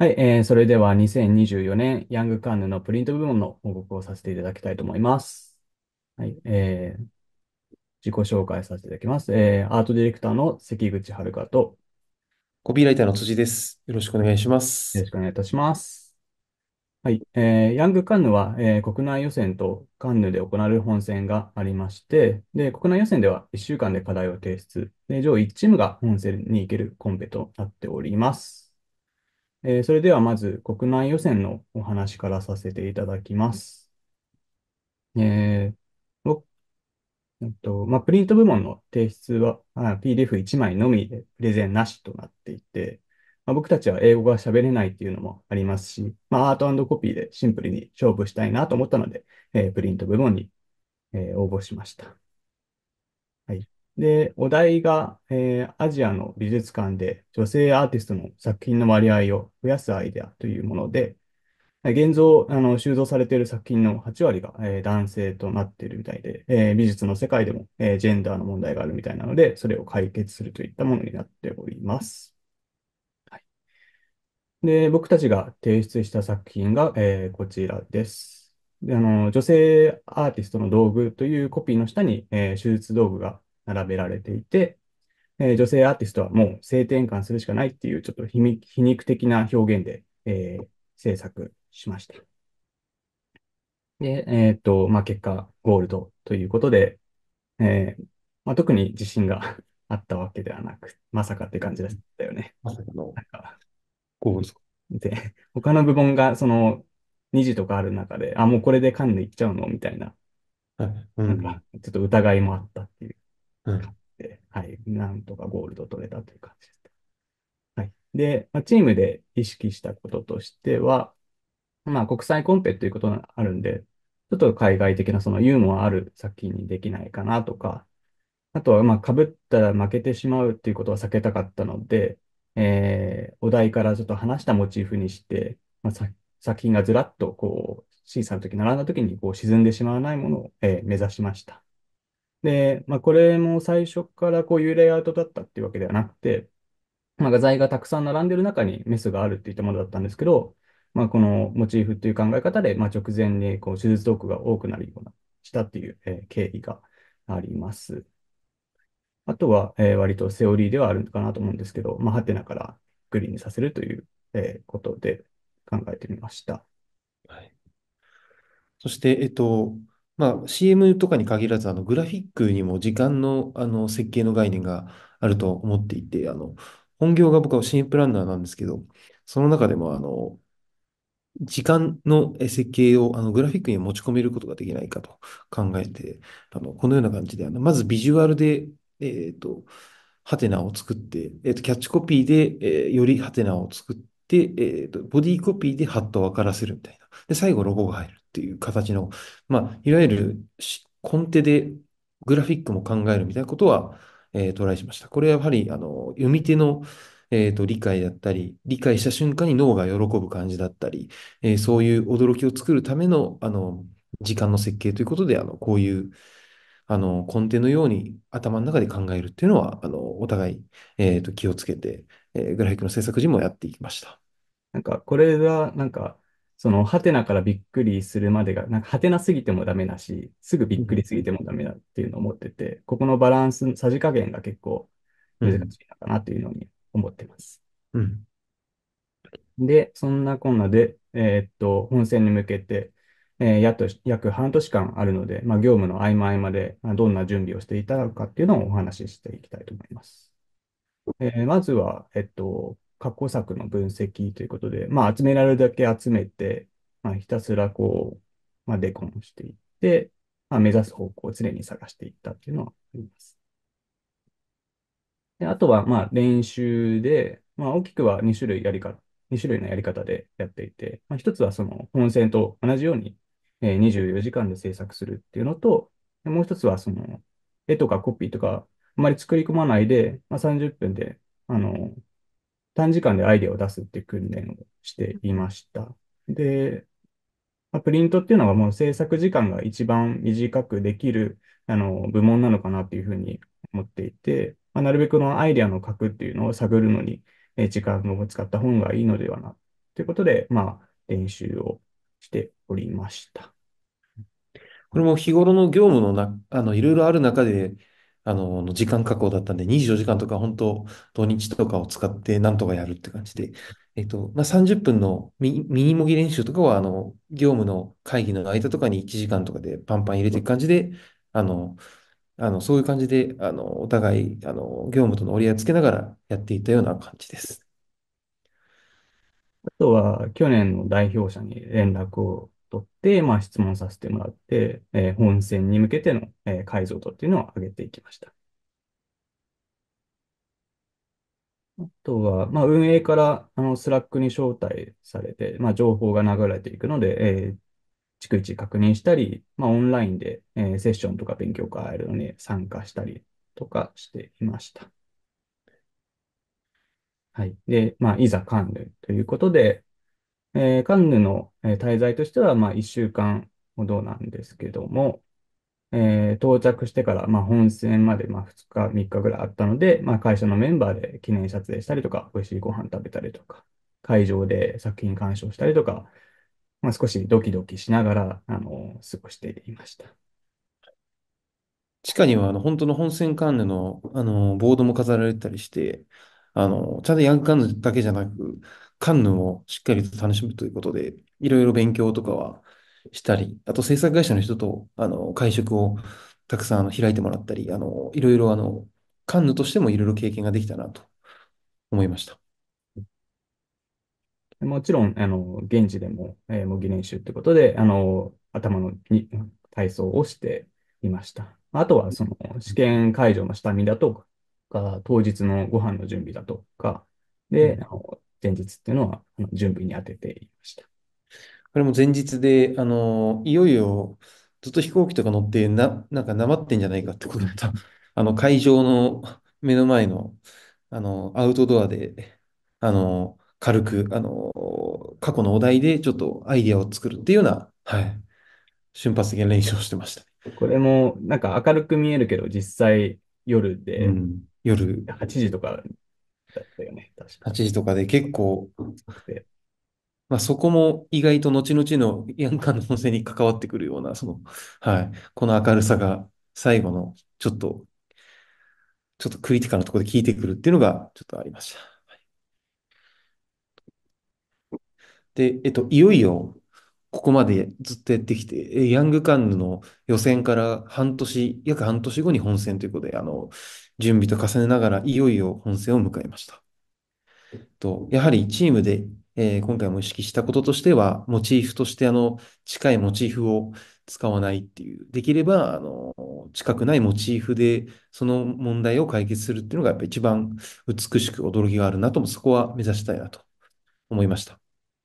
はい、えーそれでは2024年ヤングカンヌのプリント部門の報告をさせていただきたいと思います。はい、えー自己紹介させていただきます。えーアートディレクターの関口遥と、コピーライターの辻です。よろしくお願いします。よろしくお願いいたします。はい、えーヤングカンヌは、えー国内予選とカンヌで行われる本戦がありまして、で、国内予選では1週間で課題を提出、で、上位1チームが本戦に行けるコンペとなっております。えー、それではまず国内予選のお話からさせていただきます。えーえっとまあ、プリント部門の提出は PDF1 枚のみでプレゼンなしとなっていて、まあ、僕たちは英語が喋れないっていうのもありますし、まあ、アートコピーでシンプルに勝負したいなと思ったので、えー、プリント部門に、え応募しました。で、お題が、えー、アジアの美術館で女性アーティストの作品の割合を増やすアイデアというもので、現像、あの、収蔵されている作品の8割が、えー、男性となっているみたいで、えー、美術の世界でも、えー、ジェンダーの問題があるみたいなので、それを解決するといったものになっております。はい、で、僕たちが提出した作品が、えこちらです。であの女性アーティストの道具というコピーの下に、えー、手術道具が並べられていて、えー、女性アーティストはもう性転換するしかないっていうちょっと皮肉的な表現で、えー、制作しました。で、えっ、と、まあ、結果、ゴールドということで、えー、まあ、特に自信が あったわけではなく、まさかって感じだったよね。まさかの。なんか、ゴールド。で、他の部門がその2時とかある中で、あ、もうこれでカンヌ行っちゃうのみたいな、はいうん、なんかちょっと疑いもあったっていううん、はい、なんとかゴールド取れたという感じです。はい。で、まチームで意識したこととしては、まあ、国際コンペということがあるんで、ちょっと海外的なそのユーモアある作品にできないかなとか、あとは、まあ、被ったら負けてしまうっていうことは避けたかったので、えー、お題からちょっと離したモチーフにして、まあ、作品がずらっとこう、審査の時、並んだ時にこう沈んでしまわないものを、えー、目指しました。で、まあ、これも最初からこういうレイアウトだったっていうわけではなくて、まあ、画材がたくさん並んでる中にメスがあるっていったものだったんですけど、まあ、このモチーフっていう考え方で、まあ、直前にこう手術道具が多くなるような、したっていう、えー、経緯があります。あとは、えー、割とセオリーではあるのかなと思うんですけど、まあ、ハテナからグリーンにさせるという、えー、ことで考えてみました。はい、そして、えっと、まあ、CM とかに限らず、あの、グラフィックにも時間の、あの、設計の概念があると思っていて、あの、本業が僕は CM プランナーなんですけど、その中でも、あの、時間の設計をあのグラフィックに持ち込めることができないかと考えて、あのこのような感じで、あのまずビジュアルで、えっと、ハテナを作って、えっと、キャッチコピーで、えー、よりハテナを作って、えっと、ボディコピーでハットを分からせるみたいな。で、最後ロゴが入る。っていう形の、まあ、いわゆる根底でグラフィックも考えるみたいなことは、えー、トライしました。これはやはり、あの、読み手の、えっと、理解だったり、理解した瞬間に脳が喜ぶ感じだったり、えー、そういう驚きを作るための、あの、時間の設計ということで、あの、こういう、あの、根底のように頭の中で考えるっていうのは、あの、お互い、えっと、気をつけて、えー、グラフィックの制作時もやっていきました。なんか、これは、なんか、その、ハテナからびっくりするまでが、なんか、ハテナすぎてもダメだし、すぐびっくりすぎてもダメだっていうのを思ってて、ここのバランス、さじ加減が結構難しいのかなっていうのに思ってます。うん。で、そんなこんなで、えー、っと、本戦に向けて、えー、約約半年間あるので、まあ、業務の合間合間で、まあ、どんな準備をしていたのかっていうのをお話ししていきたいと思います。えー、まずは、えっと、過去作の分析ということで、まあ、集められるだけ集めて、まあ、ひたすらこう、まあ、デコンしていって、まあ、目指す方向を常に探していったっていうのはあります。であとは、まあ、練習で、まあ、大きくは2種類やり方、2種類のやり方でやっていて、まあ、1つはその本線と同じように、えー、24時間で制作するっていうのと、もう1つはその絵とかコピーとか、あまり作り込まないで、まあ、30分で、あの、短時間でアイデアを出すっていう訓練をしていました。で、まあ、プリントっていうのがもう制作時間が一番短くできるあの部門なのかなっていうふうに思っていて、まあ、なるべくのアイデアの核っていうのを探るのに時間を使った方がいいのではなということで、まあ、練習をしておりました。これも日頃の業務のな、あの、いろいろある中で、あの、の時間確保だったんで、24時間とか本当、土日とかを使ってなんとかやるって感じで、えっと、まあ、30分のミニ模擬練習とかは、あの、業務の会議の間とかに1時間とかでパンパン入れていく感じで、あの、あのそういう感じで、あの、お互い、あの、業務との折り合いつけながらやっていたような感じです。あとは、去年の代表者に連絡を取って、まあ、質問させてもらって、えー、本戦に向けての、えー、解像度っていうのを上げていきました。あとは、まあ、運営からあのスラックに招待されて、まあ、情報が流れていくので、えー、逐一確認したり、まあ、オンラインで、えー、セッションとか勉強会のに参加したりとかしていました。はい。で、まあ、いざカンヌということで、えー、カンヌの滞在としては、まあ、1週間ほどなんですけども、えー、到着してから、まあ、本戦まで、まあ、2日、3日ぐらいあったので、まあ、会社のメンバーで記念撮影したりとか、美味しいご飯食べたりとか、会場で作品鑑賞したりとか、まあ、少しドキドキしながら、あの、過ごしていました。地下には、あの、本当の本戦ンヌの、あの、ボードも飾られてたりして、あの、ちゃんとヤングカンヌだけじゃなく、カンヌをしっかりと楽しむということで、いろいろ勉強とかはしたり、あと制作会社の人と、あの、会食をたくさんあの開いてもらったり、あの、いろいろあの、カンヌとしてもいろいろ経験ができたなと思いました。もちろん、あの、現地でも、えー、模擬練習ってことで、あの、頭のに体操をしていました。あとは、その、試験会場の下見だとか、当日のご飯の準備だとか、で、あの前日っていうのは、準備に当てていました。これも前日で、あの、いよいよ、ずっと飛行機とか乗って、な、なんかなまってんじゃないかってことだった。あの、会場の目の前の、あの、アウトドアで、あの、軽く、あの、過去のお題でちょっとアイディアを作るっていうような、はい、瞬発的な練習をしてました。これも、なんか明るく見えるけど、実際夜で、うん、夜。8時とかだったよね。確か8時とかで結構、まあ、そこも意外と後々のヤンカンの本戦に関わってくるような、その、はい、この明るさが最後のちょっと、ちょっとクリティカルなところで効いてくるっていうのがちょっとありました。で、えっと、いよいよ、ここまでずっとやってきて、えヤングカンヌの予選から半年、約半年後に本戦ということで、あの、準備と重ねながら、いよいよ本戦を迎えました。と、やはりチームで、えー、今回も意識したこととしては、モチーフとしてあの近いモチーフを使わないっていう、できればあの近くないモチーフでその問題を解決するっていうのがやっぱ一番美しく驚きがあるなとも、そこは目指したいなと思いました。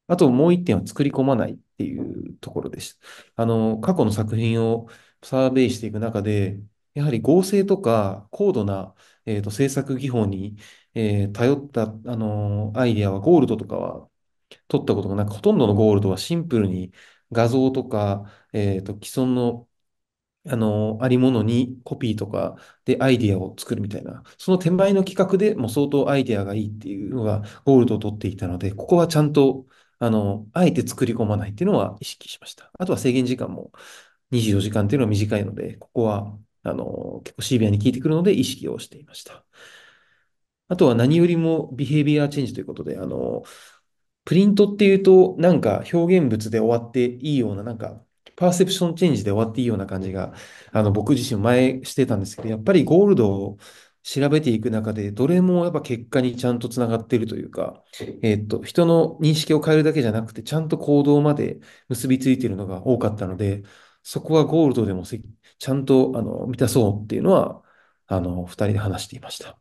あともう一点は作り込まないっていうところです。あの、過去の作品をサーベイしていく中で、やはり合成とか高度な、えー、と制作技法に、えー、頼った、あのーアイデアはゴールドとかは取ったことがなく、ほとんどのゴールドはシンプルに画像とか、えー、と既存の、あのーありものにコピーとかでアイデアを作るみたいな、その転売の企画でも相当アイデアがいいっていうのがゴールドを取っていたので、ここはちゃんとあの、あえて作り込まないっていうのは意識しました。あとは制限時間も24時間っていうのは短いので、ここはあの、結構シビアに効いてくるので意識をしていました。あとは何よりもビヘイビアチェンジということで、あの、プリントっていうと、なんか表現物で終わっていいような、なんか、パーセプションチェンジで終わっていいような感じが、あの、僕自身前してたんですけど、やっぱりゴールドを調べていく中で、どれもやっぱ結果にちゃんとつながっているというか、えっと、人の認識を変えるだけじゃなくて、ちゃんと行動まで結びついているのが多かったので、そこはゴールドでもちゃんとあの満たそうっていうのは、あの、二人で話していました。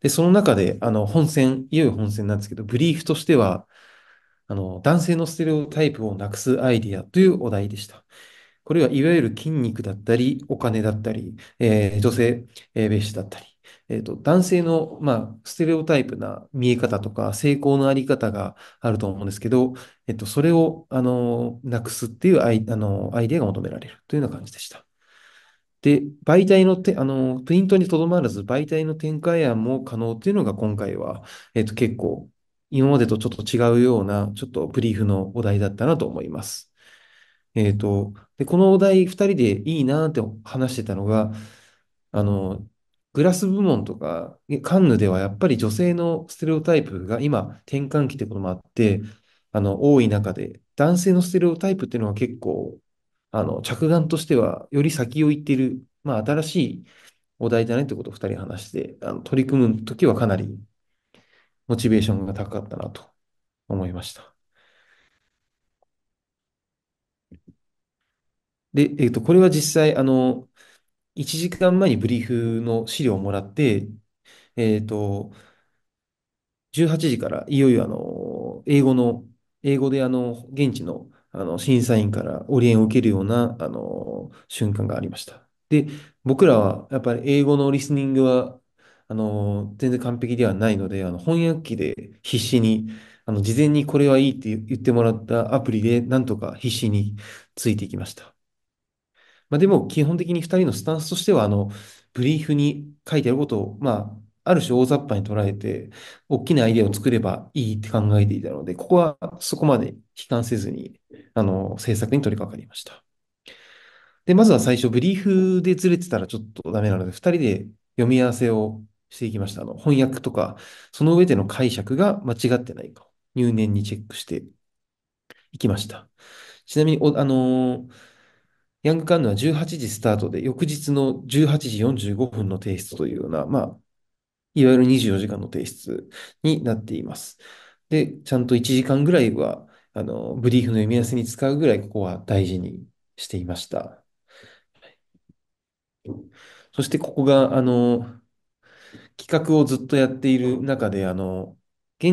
で、その中で、あの、本戦、いよいよ本戦なんですけど、ブリーフとしては、あの、男性のステレオタイプをなくすアイディアというお題でした。これはいわゆる筋肉だったり、お金だったり、えー、女性、えー、蔑視だったり、えっ、と、男性の、まあ、ステレオタイプな見え方とか、成功のあり方があると思うんですけど、えっ、と、それを、あの、なくすっていうアイ、あの、アイデアが求められるというような感じでした。で、媒体のあの、プリントにとどまらず、媒体の展開案も可能というのが今回は、えっ、と、結構、今までとちょっと違うような、ちょっとブリーフのお題だったなと思います。えっと、で、このお題2人でいいなって話してたのが、あの、グラス部門とか、カンヌではやっぱり女性のステレオタイプが今転換期ってこともあって、あの、多い中で、男性のステレオタイプっていうのは結構、あの、着眼としてはより先を行っている、まあ、新しいお題だねってことを2人話して、あの取り組むときはかなりモチベーションが高かったなと思いました。で、えっと、これは実際、あの、1時間前にブリーフの資料をもらって、えっと、18時からいよいよあの、英語の、英語であの、現地の、あの審査員からオリエンを受けるような、あの、瞬間がありました。で、僕らはやっぱり英語のリスニングは、あの、全然完璧ではないので、あの、翻訳機で必死に、あの、事前にこれはいいって言ってもらったアプリで、なんとか必死についていきました。まあ、でも、基本的に2人のスタンスとしては、あの、ブリーフに書いてあることを、まあ、ある種大雑把に捉えて、大きなアイデアを作ればいいって考えていたので、ここはそこまで悲観せずに、あの、制作に取り掛かりました。で、まずは最初、ブリーフでずれてたらちょっとダメなので、2人で読み合わせをしていきました。あの翻訳とか、その上での解釈が間違ってないか入念にチェックしていきました。ちなみに、あのーヤングカンヌは18時スタートで、翌日の18時45分の提出というような、まあ、いわゆる24時間の提出になっています。で、ちゃんと1時間ぐらいは、あの、ブリーフの読み合わせに使うぐらい、ここは大事にしていました。そして、ここが、あの、企画をずっとやっている中で、あの、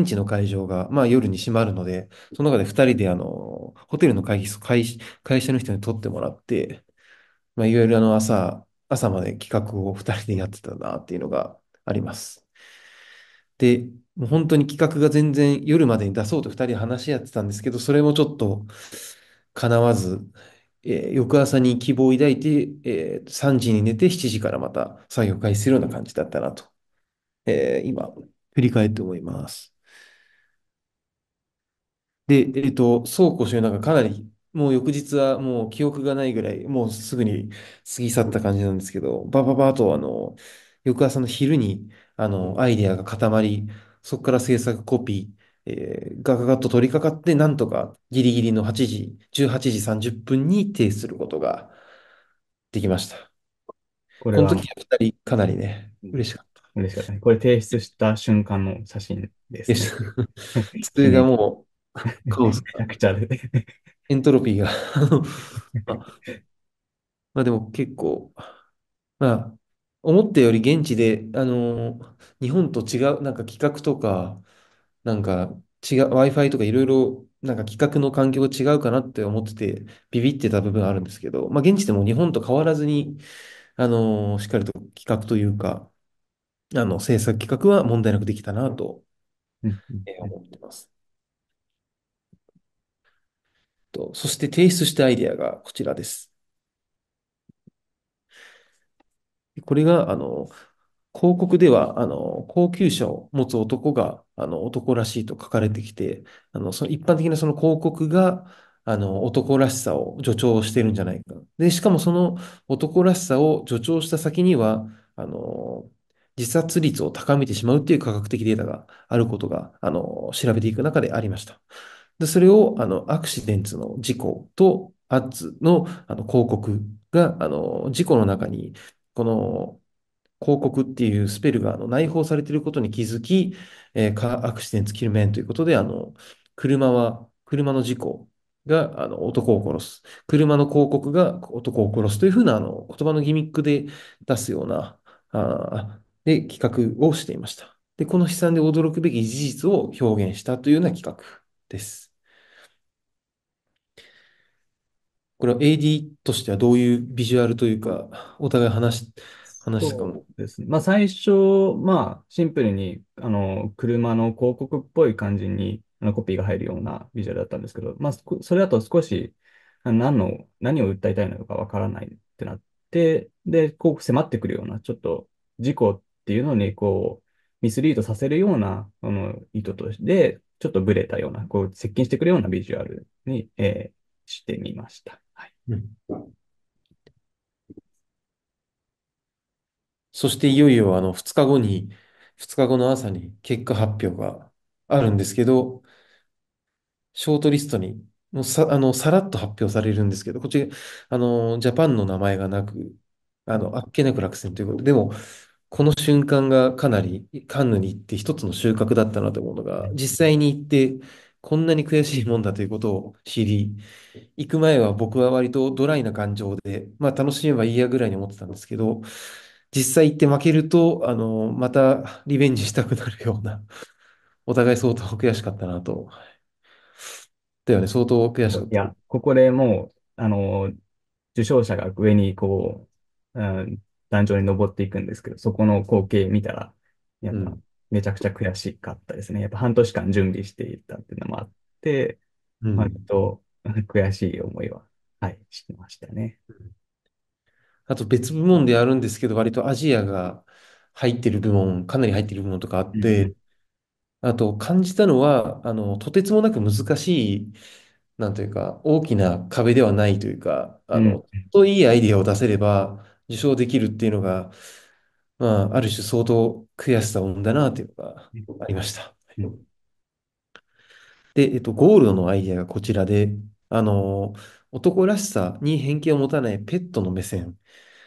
現地の会場が、まあ、夜に閉まるので、その中で2人であのホテルの会議室会、会社の人に取ってもらって、まあ、いわゆるあの朝、朝まで企画を2人でやってたなっていうのがあります。で、もう本当に企画が全然夜までに出そうと2人で話し合ってたんですけど、それもちょっと叶わず、えー、翌朝に希望を抱いて、えー、3時に寝て7時からまた作業開始するような感じだったなと、えー、今、振り返って思います。で、えっと、そうこうしてなんかかなり、もう翌日はもう記憶がないぐらい、もうすぐに過ぎ去った感じなんですけど、ばばばとあの、翌朝の昼に、あの、アイデアが固まり、そこから制作コピー、えー、ガガガッと取り掛かって、なんとかギリギリの8時、18時30分に提出することができました。これこの時は2人かなりね、嬉しかった。嬉しかったね。これ提出した瞬間の写真ですね。がもカオスめちゃくちゃで。エントロピーがまあ。まあでも結構、まあ、思ったより現地で、あのー、日本と違う、なんか企画とか、なんか違う、Wi-Fi とかいろいろ、なんか企画の環境が違うかなって思ってて、ビビってた部分あるんですけど、まあ現地でも日本と変わらずに、あのー、しっかりと企画というか、あの、制作企画は問題なくできたなと、思ってます。と、そして提出したアイデアがこちらです。これが、あの、広告では、あの、高級車を持つ男が、あの、男らしいと書かれてきて、あの、その一般的なその広告が、あの、男らしさを助長してるんじゃないか。で、しかもその男らしさを助長した先には、あの、自殺率を高めてしまうっていう科学的データがあることが、あの、調べていく中でありました。で、それを、あの、アクシデンツの事故と、アッツの、あの、広告が、あの、事故の中に、この、広告っていうスペルがあの内包されていることに気づき、えー、カーアクシデンツ・キルメンということで、あの、車は、車の事故があの男を殺す。車の広告が男を殺すというふうなあの言葉のギミックで出すようなあで企画をしていました。で、この悲惨で驚くべき事実を表現したというような企画です。これは AD としてはどういうビジュアルというか、お互い話し、話したかも。そうですね。まあ最初、まあシンプルに、あの、車の広告っぽい感じに、あのコピーが入るようなビジュアルだったんですけど、まあそれだと少し、何の、何を訴えたいのかわからないってなって、で、こう迫ってくるような、ちょっと事故っていうのに、こう、ミスリードさせるような、あの、意図として、ちょっとブレたような、こう、接近してくるようなビジュアルに、えー、してみました。そしていよいよあの2日後に、2日後の朝に結果発表があるんですけど、ショートリストにもうさ、あの、さらっと発表されるんですけど、こっち、あの、ジャパンの名前がなく、あの、あっけなく落選ということで、でも、この瞬間がかなりカンヌに行って一つの収穫だったなと思うのが、実際に行ってこんなに悔しいもんだということを知り、行く前は僕は割とドライな感情で、まあ楽しめばいいやぐらいに思ってたんですけど、実際行って負けると、あの、またリベンジしたくなるような、お互い相当悔しかったなと。だよね、相当悔しかった。いや、ここでもう、あの、受賞者が上にこう、うん、壇上に登っていくんですけど、そこの光景見たら、やっぱ、うんめちゃくちゃ悔しかったですね。やっぱ半年間準備していたっていうのもあって、うん、と 悔しい思いは、はい、してましたね。あと別部門でやるんですけど、割とアジアが入ってる部門、かなり入ってる部門とかあって、うん、あと感じたのは、あの、とてつもなく難しい、なんというか、大きな壁ではないというか、あの、うん、といいアイディアを出せれば受賞できるっていうのが、まあ、ある種相当悔しさを生んだなというのがありました。で、えっと、ゴールドのアイデアがこちらで、あの、男らしさに偏見を持たないペットの目線。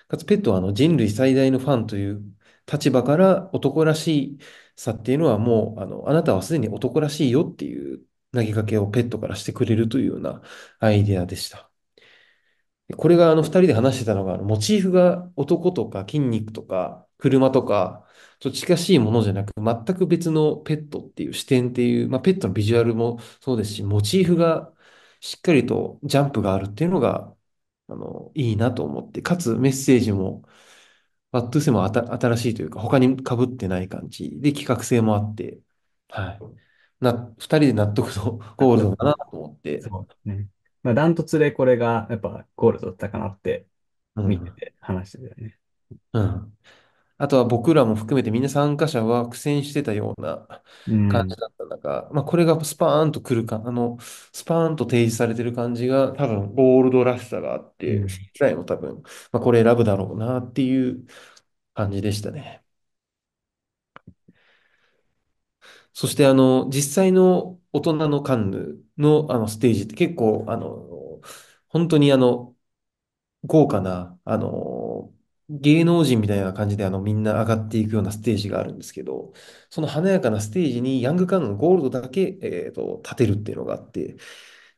かつ、ペットはあの人類最大のファンという立場から男らしさっていうのはもう、あの、あなたはすでに男らしいよっていう投げかけをペットからしてくれるというようなアイデアでした。これがあの二人で話してたのが、モチーフが男とか筋肉とか、車とか、ちょっと近しいものじゃなく、全く別のペットっていう視点っていう、まあ、ペットのビジュアルもそうですし、モチーフがしっかりとジャンプがあるっていうのが、あの、いいなと思って、かつメッセージも、ワットゥーセもあた新しいというか、他に被ってない感じで企画性もあって、はい。な、二人で納得の ゴールドだなと思って。そうですね。まあ、ダントツでこれがやっぱゴールドだったかなって、見てて話してたよね。うん、うんあとは僕らも含めてみんな参加者は苦戦してたような感じだった中、まあ、これがスパーンと来るか、あの、スパーンと提示されてる感じが多分ゴールドらしさがあって、ん機も多分、まあ、これ選ぶだろうなっていう感じでしたね。そしてあの、実際の大人のカンヌのあのステージって結構あの、本当にあの、豪華な、あの、芸能人みたいな感じであのみんな上がっていくようなステージがあるんですけど、その華やかなステージにヤングカーンのゴールドだけ、えーと、立てるっていうのがあって、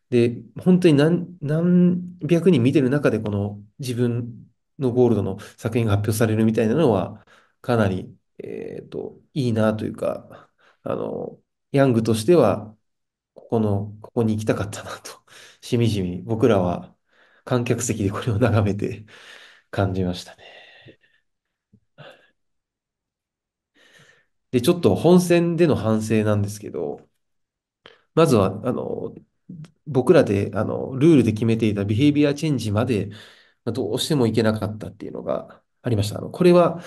で、本当に何、何百人見てる中でこの自分のゴールドの作品が発表されるみたいなのは、かなり、えーと、いいなというか、あの、ヤングとしては、ここの、ここに行きたかったなと、しみじみ僕らは観客席でこれを眺めて、感じましたね。で、ちょっと本戦での反省なんですけど、まずは、あの、僕らで、あの、ルールで決めていたビヘイビアチェンジまで、まどうしてもいけなかったっていうのがありました。あの、これは、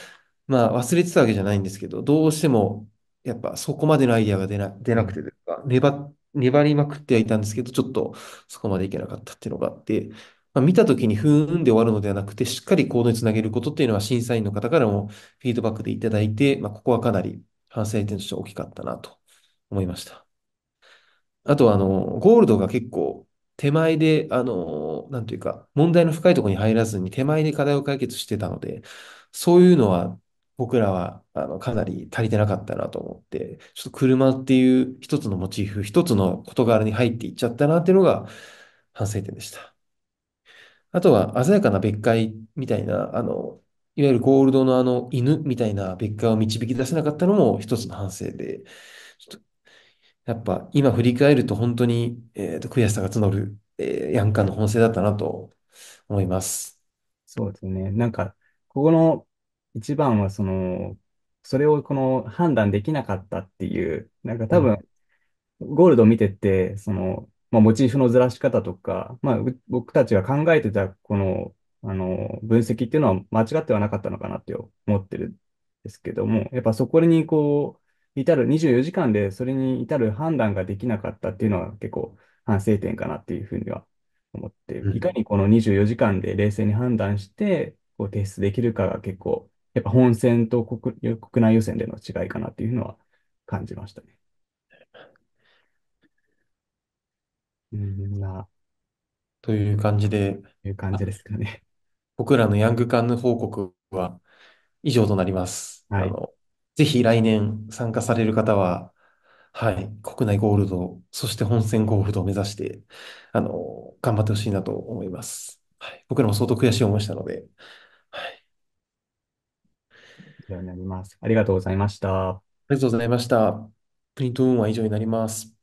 まあ、忘れてたわけじゃないんですけど、どうしても、やっぱそこまでのアイデアが出な、出なくて粘、粘りまくってはいたんですけど、ちょっとそこまでいけなかったっていうのがあって、まあ、見たときにふーんで終わるのではなくて、しっかり行動につなげることっていうのは審査員の方からもフィードバックでいただいて、まあ、ここはかなり反省点として大きかったなと思いました。あとは、あの、ゴールドが結構手前で、あの、なんというか、問題の深いところに入らずに手前で課題を解決してたので、そういうのは僕らはあのかなり足りてなかったなと思って、ちょっと車っていう一つのモチーフ、一つの事柄に入っていっちゃったなっていうのが反省点でした。あとは鮮やかな別解みたいな、あの、いわゆるゴールドのあの犬みたいな別解を導き出せなかったのも一つの反省で、やっぱ今振り返ると本当に、えーと、悔しさが募る、えー、ヤンカンの本性だったなと思います。そうですね。なんか、ここの一番はその、それをこの判断できなかったっていう、なんか多分、ん、ゴールド見てて、その、まあ、モチーフのずらし方とか、まあ、僕たちが考えてたこの、あの、分析っていうのは間違ってはなかったのかなって思ってるんですけども、やっぱそこにこう、至る24時間でそれに至る判断ができなかったっていうのは結構反省点かなっていうふうには思って、いかにこの24時間で冷静に判断して、こう提出できるかが結構、やっぱ本戦と国国内予選での違いかなっていうのは感じましたね。な、という感じで、いう感じですかね。僕らのヤングカンヌ報告は以上となります。はあい。の、ぜひ来年参加される方は、はい、国内ゴールド、そして本戦ゴールドを目指して、あの、頑張ってほしいなと思います。はい、僕らも相当悔しい思いしたので、はい、以上になります。ありがとうございました。ありがとうございました。プリントンは以上になります。